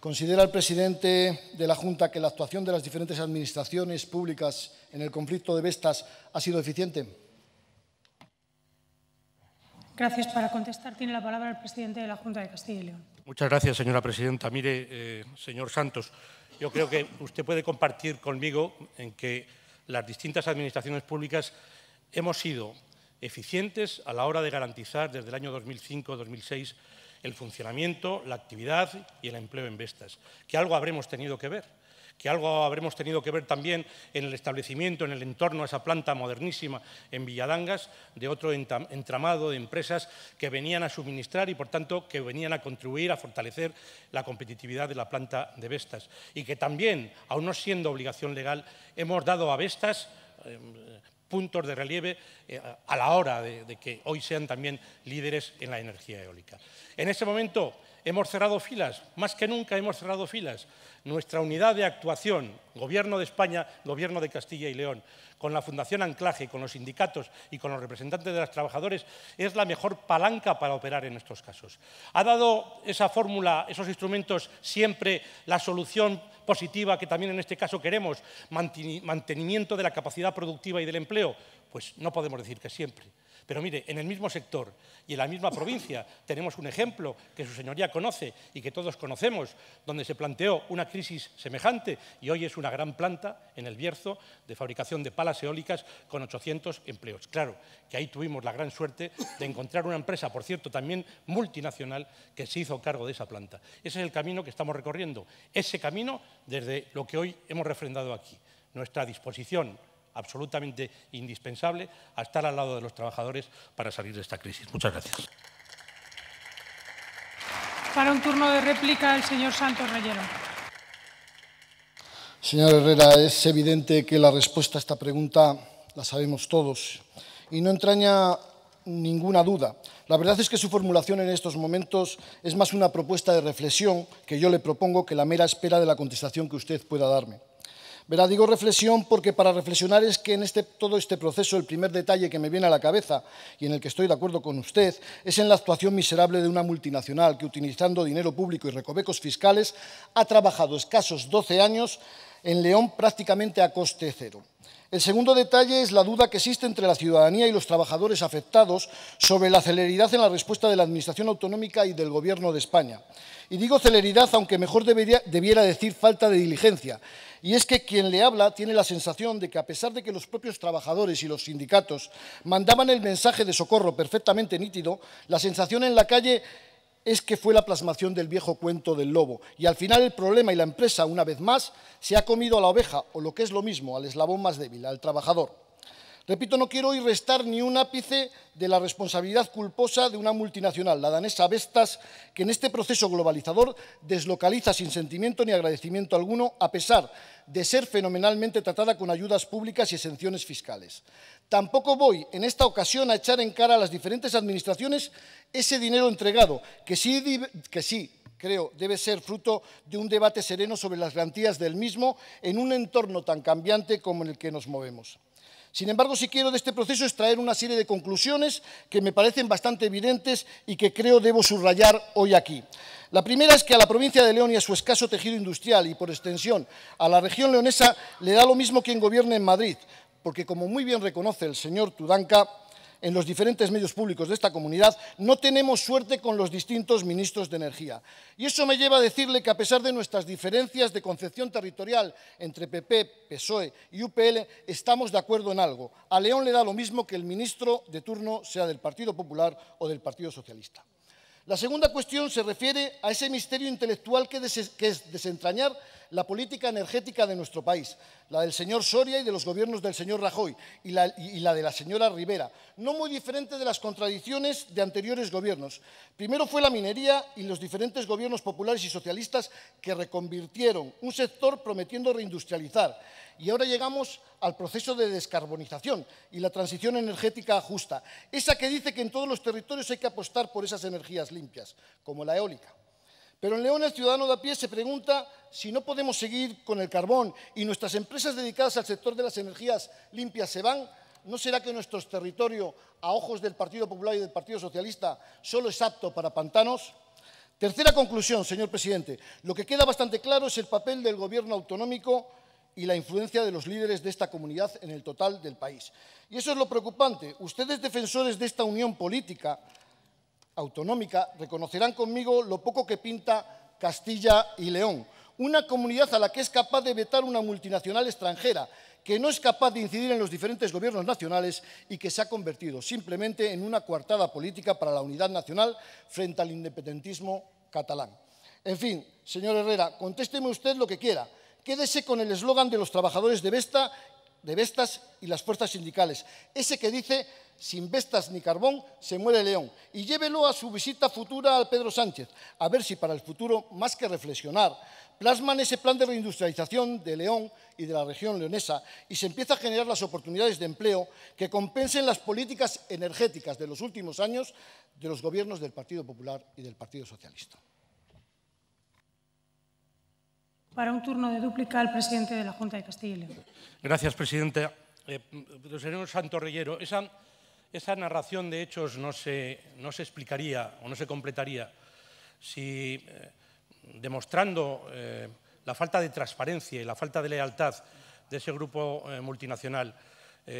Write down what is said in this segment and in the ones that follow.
Considera el presidente de la Junta que la actuación de las diferentes administraciones públicas en el conflicto de Vestas ha sido eficiente. Gracias. Para contestar tiene la palabra el presidente de la Junta de Castilla y León. Muchas gracias, señora presidenta. Mire, eh, señor Santos, yo creo que usted puede compartir conmigo en que las distintas administraciones públicas hemos sido eficientes a la hora de garantizar desde el año 2005-2006 el funcionamiento, la actividad y el empleo en Vestas, que algo habremos tenido que ver que algo habremos tenido que ver también en el establecimiento, en el entorno, a esa planta modernísima en Villadangas, de otro entramado de empresas que venían a suministrar y, por tanto, que venían a contribuir a fortalecer la competitividad de la planta de Vestas. Y que también, aun no siendo obligación legal, hemos dado a Vestas em, puntos de relieve eh, a la hora de, que hoy sean también líderes en la energía eólica. En ese momento hemos cerrado filas, más que nunca hemos cerrado filas. Nuestra unidad de actuación, Gobierno de España, Gobierno de Castilla y León, con la Fundación Anclaje, con los sindicatos y con los representantes de los trabajadores, es la mejor palanca para operar en estos casos. Ha dado esa fórmula, esos instrumentos, siempre la solución positiva que también en este caso queremos, mantenimiento de la capacidad productiva y del empleo. Pues no podemos decir que siempre. Pero mire, en el mismo sector y en la misma provincia tenemos un ejemplo que su señoría conoce y que todos conocemos, donde se planteó una crisis semejante y hoy es una gran planta en el Bierzo de fabricación de palas eólicas con 800 empleos. Claro que ahí tuvimos la gran suerte de encontrar una empresa, por cierto, también multinacional, que se hizo cargo de esa planta. Ese es el camino que estamos recorriendo, ese camino desde lo que hoy hemos refrendado aquí. Nuestra disposición absolutamente indispensable a estar al lado de los trabajadores para salir de esta crisis. Muchas gracias. Para un turno de réplica, el señor Santos Reyero. Señor Herrera, es evidente que la respuesta a esta pregunta la sabemos todos y no entraña ninguna duda. La verdad es que su formulación en estos momentos es más una propuesta de reflexión que yo le propongo que la mera espera de la contestación que usted pueda darme digo reflexión porque para reflexionar es que en este, todo este proceso el primer detalle que me viene a la cabeza y en el que estoy de acuerdo con usted es en la actuación miserable de una multinacional que utilizando dinero público y recovecos fiscales ha trabajado escasos 12 años en León prácticamente a coste cero. El segundo detalle es la duda que existe entre la ciudadanía y los trabajadores afectados sobre la celeridad en la respuesta de la Administración autonómica y del Gobierno de España. Y digo celeridad, aunque mejor debería, debiera decir falta de diligencia. Y es que quien le habla tiene la sensación de que a pesar de que los propios trabajadores y los sindicatos mandaban el mensaje de socorro perfectamente nítido, la sensación en la calle es que fue la plasmación del viejo cuento del lobo. Y al final el problema y la empresa, una vez más, se ha comido a la oveja, o lo que es lo mismo, al eslabón más débil, al trabajador. Repito, no quiero hoy restar ni un ápice de la responsabilidad culposa de una multinacional, la danesa Vestas, que en este proceso globalizador deslocaliza sin sentimiento ni agradecimiento alguno, a pesar de ser fenomenalmente tratada con ayudas públicas y exenciones fiscales. Tampoco voy en esta ocasión a echar en cara a las diferentes administraciones ese dinero entregado, que sí, que creo, debe ser fruto de un debate sereno sobre las garantías del mismo en un entorno tan cambiante como en el que nos movemos. Sin embargo, si quiero de este proceso extraer una serie de conclusiones que me parecen bastante evidentes y que creo debo subrayar hoy aquí. La primera es que a la provincia de León y a su escaso tejido industrial y, por extensión, a la región leonesa le da lo mismo quien gobierne en Madrid, porque, como muy bien reconoce el señor Tudanca, en los diferentes medios públicos de esta comunidad, no tenemos suerte con los distintos ministros de Energía. Y eso me lleva a decirle que a pesar de nuestras diferencias de concepción territorial entre PP, PSOE y UPL, estamos de acuerdo en algo. A León le da lo mismo que el ministro de turno sea del Partido Popular o del Partido Socialista. La segunda cuestión se refiere a ese misterio intelectual que, es desentrañar la política energética de nuestro país, la del señor Soria y de los gobiernos del señor Rajoy y la, de la señora Rivera, no muy diferente de las contradicciones de anteriores gobiernos. Primero fue la minería y los diferentes gobiernos populares y socialistas que reconvirtieron un sector prometiendo reindustrializar. Y ahora llegamos al proceso de descarbonización y la transición energética justa, esa que dice que en todos los territorios hay que apostar por esas energías limpias, como la eólica. Pero en León el ciudadano de a pie se pregunta si no podemos seguir con el carbón y nuestras empresas dedicadas al sector de las energías limpias se van, ¿no será que nuestro territorio, a ojos del Partido Popular y del Partido Socialista, solo es apto para pantanos? Tercera conclusión, señor presidente. Lo que queda bastante claro es el papel del gobierno autonómico y la influencia de los líderes de esta comunidad en el total del país. Y eso es lo preocupante. Ustedes, defensores de esta unión política, autonómica reconocerán conmigo lo poco que pinta Castilla y León, una comunidad a la que es capaz de vetar una multinacional extranjera, que no es capaz de incidir en los diferentes gobiernos nacionales y que se ha convertido simplemente en una coartada política para la unidad nacional frente al independentismo catalán. En fin, señor Herrera, contésteme usted lo que quiera. Quédese con el eslogan de los trabajadores de Vesta de Vestas y las fuerzas sindicales. Ese que dice, sin Vestas ni carbón, se muere León. Y llévelo a su visita futura al Pedro Sánchez, a ver si para el futuro, más que reflexionar, plasman ese plan de reindustrialización de León y de la región leonesa y se empieza a generar las oportunidades de empleo que compensen las políticas energéticas de los últimos años de los gobiernos del Partido Popular y del Partido Socialista. Para un turno de dúplica el presidente de la Junta de Castilla y León. Gracias, presidente. Eh, señor Santorrellero, esa, esa narración de hechos no se, explicaría o no se completaría si, eh, demostrando eh, la falta de transparencia y la falta de lealtad de ese grupo multinacional,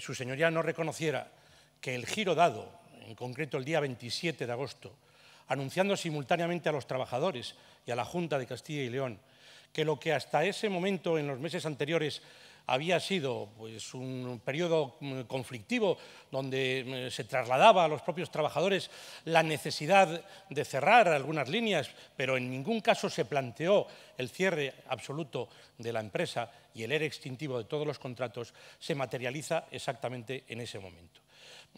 su señoría no reconociera que el giro dado, en concreto el día 27 de agosto, anunciando simultáneamente a los trabajadores y a la Junta de Castilla y León que lo que hasta ese momento, en los meses anteriores, había sido pues, un periodo mm, conflictivo donde mm, se trasladaba a los propios trabajadores la necesidad de cerrar algunas líneas, pero en ningún caso se planteó el cierre absoluto de la empresa y el ERE extintivo de todos los contratos, se materializa exactamente en ese momento.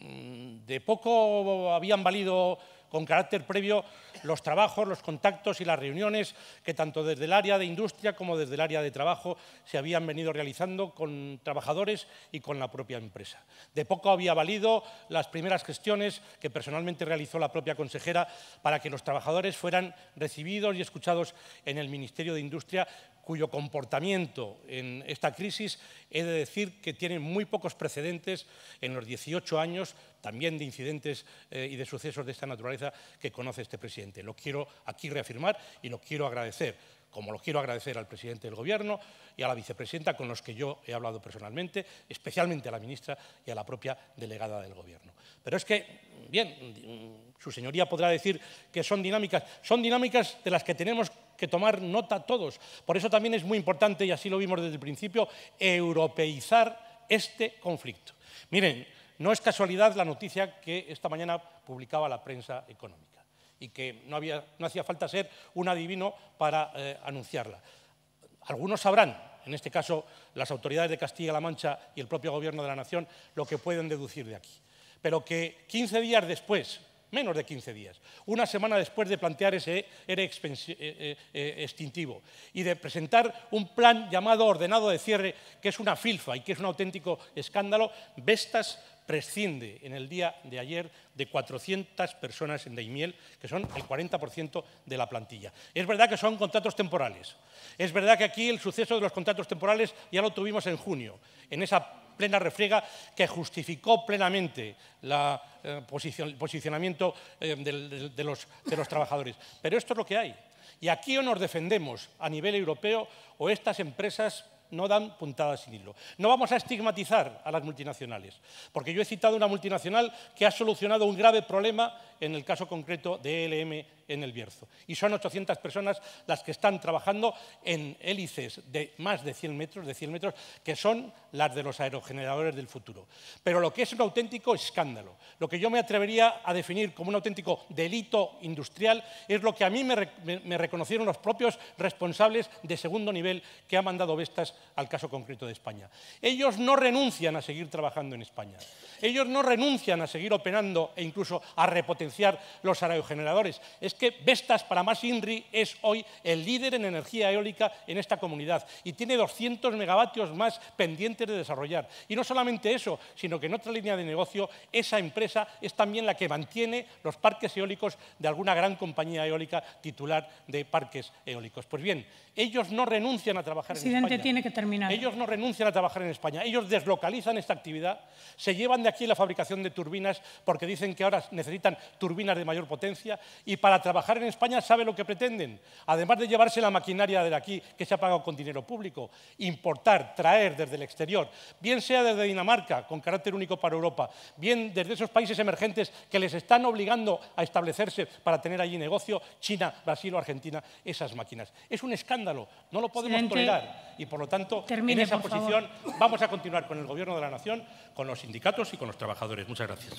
Mm, de poco habían valido con carácter previo los trabajos, los contactos y las reuniones que tanto desde el área de industria como desde el área de trabajo se habían venido realizando con trabajadores y con la propia empresa. De poco había valido las primeras gestiones que personalmente realizó la propia consejera para que los trabajadores fueran recibidos y escuchados en el Ministerio de Industria cuyo comportamiento en esta crisis he de decir que tiene muy pocos precedentes en los 18 años también de incidentes eh, y de sucesos de esta naturaleza que conoce este presidente. Lo quiero aquí reafirmar y lo quiero agradecer, como lo quiero agradecer al presidente del Gobierno y a la vicepresidenta con los que yo he hablado personalmente, especialmente a la ministra y a la propia delegada del Gobierno. Pero es que, bien, su señoría podrá decir que son dinámicas, son dinámicas de las que tenemos que tomar nota todos. Por eso también es muy importante, y así lo vimos desde el principio, europeizar este conflicto. Miren, no es casualidad la noticia que esta mañana publicaba la prensa económica y que no, había, no hacía falta ser un adivino para eh, anunciarla. Algunos sabrán, en este caso las autoridades de Castilla-La Mancha y el propio Gobierno de la Nación, lo que pueden deducir de aquí. Pero que 15 días después menos de 15 días, una semana después de plantear ese ERE eh, eh, eh, extintivo y de presentar un plan llamado ordenado de cierre, que es una filfa y que es un auténtico escándalo, Vestas prescinde en el día de ayer de 400 personas en Daimiel, que son el 40% de la plantilla. Es verdad que son contratos temporales. Es verdad que aquí el suceso de los contratos temporales ya lo tuvimos en junio, en esa plena refriega que justificó plenamente la, el eh, posicionamiento eh, de, los, de los trabajadores. Pero esto es lo que hay. Y aquí o nos defendemos a nivel europeo o estas empresas no dan puntadas sin hilo. No vamos a estigmatizar a las multinacionales, porque yo he citado una multinacional que ha solucionado un grave problema en el caso concreto de ELM en el Bierzo. Y son 800 personas las que están trabajando en hélices de más de 100 metros, de 100 metros, que son las de los aerogeneradores del futuro. Pero lo que es un auténtico escándalo, lo que yo me atrevería a definir como un auténtico delito industrial, es lo que a mí me, reconocieron los propios responsables de segundo nivel que han mandado Vestas al caso concreto de España. Ellos no renuncian a seguir trabajando en España. Ellos no renuncian a seguir operando e incluso a repotenciar los aerogeneradores es que Vestas para más INRI es hoy el líder en energía eólica en esta comunidad y tiene 200 megavatios más pendientes de desarrollar. Y no solamente eso, sino que en otra línea de negocio esa empresa es también la que mantiene los parques eólicos de alguna gran compañía eólica titular de parques eólicos. Pues bien, ellos no renuncian a trabajar en España. tiene que terminar. Ellos no renuncian a trabajar en España. Ellos deslocalizan esta actividad, se llevan de aquí la fabricación de turbinas porque dicen que ahora necesitan turbinas de mayor potencia y para trabajar en España sabe lo que pretenden, además de llevarse la maquinaria de aquí que se ha pagado con dinero público, importar, traer desde el exterior, bien sea desde Dinamarca, con carácter único para Europa, bien desde esos países emergentes que les están obligando a establecerse para tener allí negocio, China, Brasil o Argentina, esas máquinas. Es un escándalo, no lo podemos tolerar y por lo tanto en esa posición vamos a continuar con el Gobierno de la Nación, con los sindicatos y con los trabajadores. Muchas gracias.